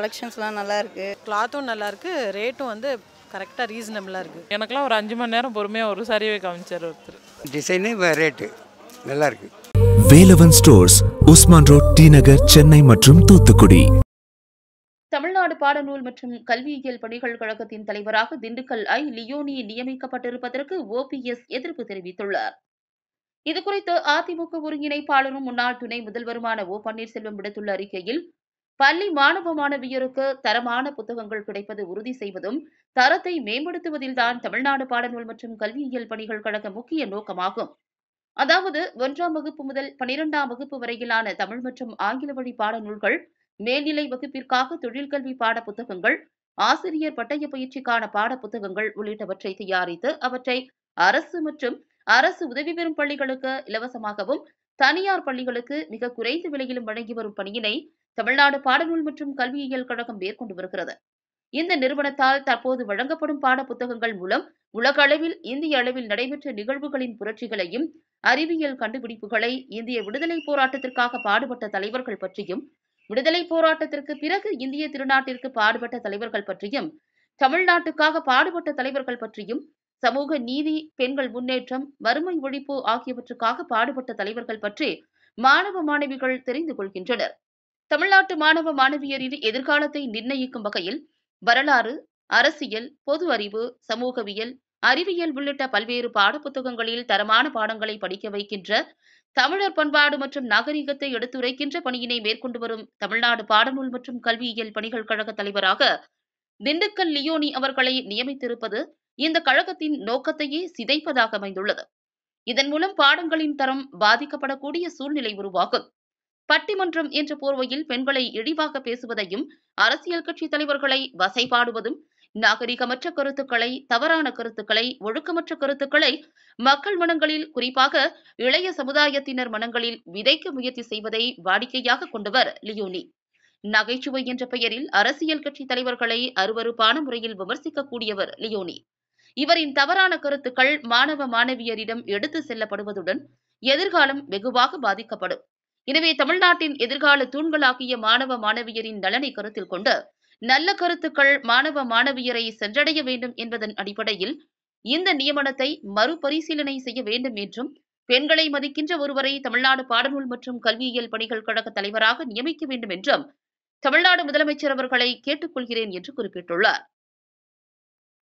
கலெக்ஷன்ஸ்லாம் நல்லா இருக்கு கிளாத்தும் நல்லா இருக்கு ரேட்டும் வந்து கரெக்டாக ரீசனபிளாக இருக்கு எனக்குலாம் ஒரு அஞ்சு மணி நேரம் பொறுமையாக ஒரு சாரியே காமிச்சார் ஒருத்தர் டிசைனே ரேட்டு நல்லா இருக்கு Velavan stores Usman road T Nagar Chennai மற்றும் தூத்துக்குடி தமிழ்நாடு பாடநூல் மற்றும் கல்வியியல் பணிகள் கழகத்தின் தலைவராக திண்டுக்கல் ஐ லியோனி நியமிக்கப்பட்டிருப்பதற்கு ஓபிஎஸ் எதிர்ப்பு தெரிவித்துள்ளார் இதுகுறித்து அதிமுக ஒருங்கிணைப்பாளரும் முன்னாள் துணை முதல்வருமான ஓ பன்னீர்செல்வம் விடுத்துள்ள அறிக்கையில் பள்ளி மாணவ மாணவியருக்கு தரமான புத்தகங்கள் கிடைப்பது உறுதி செய்வதும் தரத்தை மேம்படுத்துவதில்தான் தமிழ்நாடு பாடநூல் மற்றும் கல்வியியல் பணிகள் கழக முக்கிய நோக்கமாகும் அதாவது ஒன்றாம் வகுப்பு முதல் பனிரெண்டாம் வகுப்பு வரையிலான தமிழ் மற்றும் ஆங்கில வழி பாடநூல்கள் மேல்நிலை வகுப்பிற்காக தொழிற்கல்வி பாட புத்தகங்கள் ஆசிரியர் பட்டய பயிற்சிக்கான பாட புத்தகங்கள் உள்ளிட்டவற்றை தயாரித்து அவற்றை அரசு மற்றும் அரசு உதவி பெறும் பள்ளிகளுக்கு இலவசமாகவும் தனியார் பள்ளிகளுக்கு மிக குறைந்த விலையிலும் வழங்கி வரும் பணியினை தமிழ்நாடு பாடநூல் மற்றும் கல்வியியல் கழகம் மேற்கொண்டு வருகிறது இந்த நிறுவனத்தால் தற்போது வழங்கப்படும் பாட புத்தகங்கள் மூலம் உலக அளவில் இந்திய அளவில் நடைபெற்ற நிகழ்வுகளின் புரட்சிகளையும் அறிவியல் கண்டுபிடிப்புகளை இந்திய விடுதலை போராட்டத்திற்காக பாடுபட்ட தலைவர்கள் பற்றியும் விடுதலை போராட்டத்திற்கு பிறகு இந்திய திருநாட்டிற்கு பாடுபட்ட தலைவர்கள் பற்றியும் தமிழ்நாட்டுக்காக பாடுபட்ட தலைவர்கள் பற்றியும் சமூக நீதி பெண்கள் முன்னேற்றம் வறுமை ஒழிப்பு ஆகியவற்றுக்காக பாடுபட்ட தலைவர்கள் பற்றி மாணவ மாணவிகள் தெரிந்து கொள்கின்றனர் தமிழ்நாட்டு மாணவ மாணவியரின் எதிர்காலத்தை நிர்ணயிக்கும் வகையில் வரலாறு அரசியல் பொது அறிவு சமூகவியல் அறிவியல் உள்ளிட்ட பல்வேறு பாடப்புத்தகங்களில் தரமான பாடங்களை படிக்க வைக்கின்ற தமிழர் பண்பாடு மற்றும் நாகரிகத்தை எடுத்துரைக்கின்ற பணியினை மேற்கொண்டு வரும் தமிழ்நாடு பாடநூல் மற்றும் கல்வியியல் பணிகள் கழக தலைவராக திண்டுக்கல் லியோனி அவர்களை நியமித்திருப்பது இந்த கழகத்தின் நோக்கத்தையே சிதைப்பதாக அமைந்துள்ளது இதன் மூலம் பாடங்களின் தரம் பாதிக்கப்படக்கூடிய சூழ்நிலை உருவாகும் பட்டிமன்றம் என்ற போர்வையில் பெண்களை இழிவாக பேசுவதையும் அரசியல் கட்சி தலைவர்களை வசைபாடுவதும் நாகரிகமற்ற கருத்துக்களை தவறான கருத்துக்களை ஒழுக்கமற்ற கருத்துக்களை மக்கள் மனங்களில் குறிப்பாக இளைய சமுதாயத்தினர் மனங்களில் விதைக்க முயற்சி செய்வதை வாடிக்கையாக கொண்டவர் லியோனி நகைச்சுவை என்ற பெயரில் அரசியல் கட்சி தலைவர்களை அருவறுப்பான முறையில் விமர்சிக்கக்கூடியவர் லியோனி இவரின் தவறான கருத்துக்கள் மாணவ மாணவியரிடம் எடுத்து செல்லப்படுவதுடன் எதிர்காலம் வெகுவாக பாதிக்கப்படும் எனவே தமிழ்நாட்டின் எதிர்கால தூண்களாகிய மாணவ மாணவியரின் நலனை கருத்தில் கொண்டு நல்ல கருத்துக்கள் மாணவ மாணவியரை சென்றடைய வேண்டும் என்பதன் அடிப்படையில் இந்த நியமனத்தை மறுபரிசீலனை செய்ய வேண்டும் என்றும் பெண்களை மதிக்கின்ற ஒருவரை தமிழ்நாடு பாடநூல் மற்றும் கல்வியியல் பணிகள் கழக தலைவராக நியமிக்க வேண்டும் என்றும் தமிழ்நாடு முதலமைச்சர் அவர்களை கேட்டுக்கொள்கிறேன் என்று குறிப்பிட்டுள்ளார்